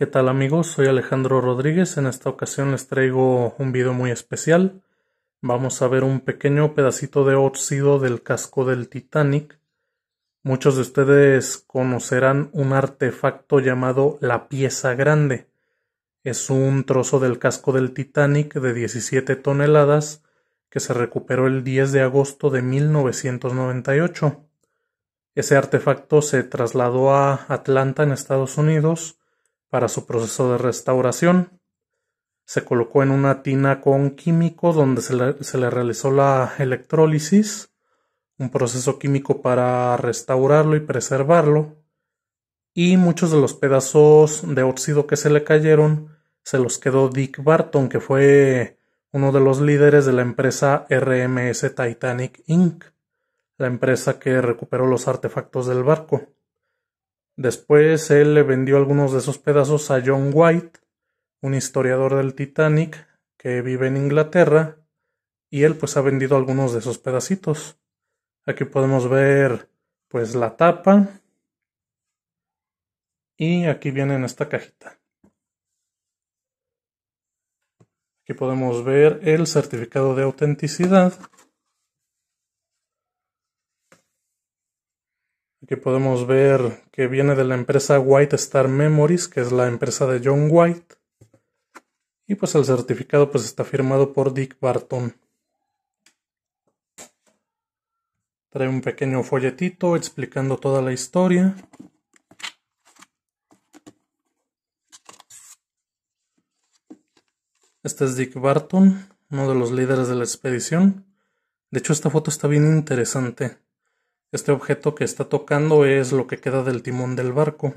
¿Qué tal amigos? Soy Alejandro Rodríguez. En esta ocasión les traigo un video muy especial. Vamos a ver un pequeño pedacito de óxido del casco del Titanic. Muchos de ustedes conocerán un artefacto llamado la pieza grande. Es un trozo del casco del Titanic de 17 toneladas que se recuperó el 10 de agosto de 1998. Ese artefacto se trasladó a Atlanta en Estados Unidos para su proceso de restauración, se colocó en una tina con químico donde se le, se le realizó la electrólisis, un proceso químico para restaurarlo y preservarlo, y muchos de los pedazos de óxido que se le cayeron se los quedó Dick Barton, que fue uno de los líderes de la empresa RMS Titanic Inc., la empresa que recuperó los artefactos del barco. Después él le vendió algunos de esos pedazos a John White, un historiador del Titanic que vive en Inglaterra, y él pues ha vendido algunos de esos pedacitos. Aquí podemos ver pues la tapa y aquí viene en esta cajita. Aquí podemos ver el certificado de autenticidad Aquí podemos ver que viene de la empresa White Star Memories, que es la empresa de John White. Y pues el certificado pues está firmado por Dick Barton. Trae un pequeño folletito explicando toda la historia. Este es Dick Barton, uno de los líderes de la expedición. De hecho, esta foto está bien interesante. Este objeto que está tocando es lo que queda del timón del barco.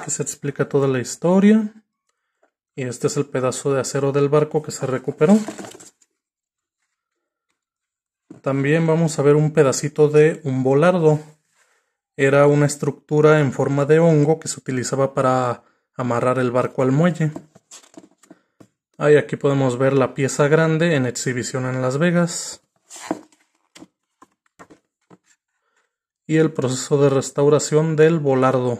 aquí se explica toda la historia. Y este es el pedazo de acero del barco que se recuperó. También vamos a ver un pedacito de un volardo. Era una estructura en forma de hongo que se utilizaba para amarrar el barco al muelle. Ahí aquí podemos ver la pieza grande en exhibición en Las Vegas. Y el proceso de restauración del volardo.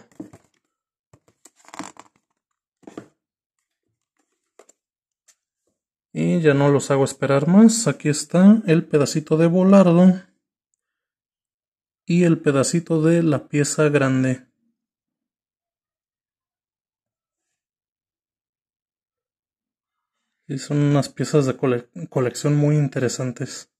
Y ya no los hago esperar más. Aquí está el pedacito de volardo y el pedacito de la pieza grande. Y son unas piezas de colección muy interesantes.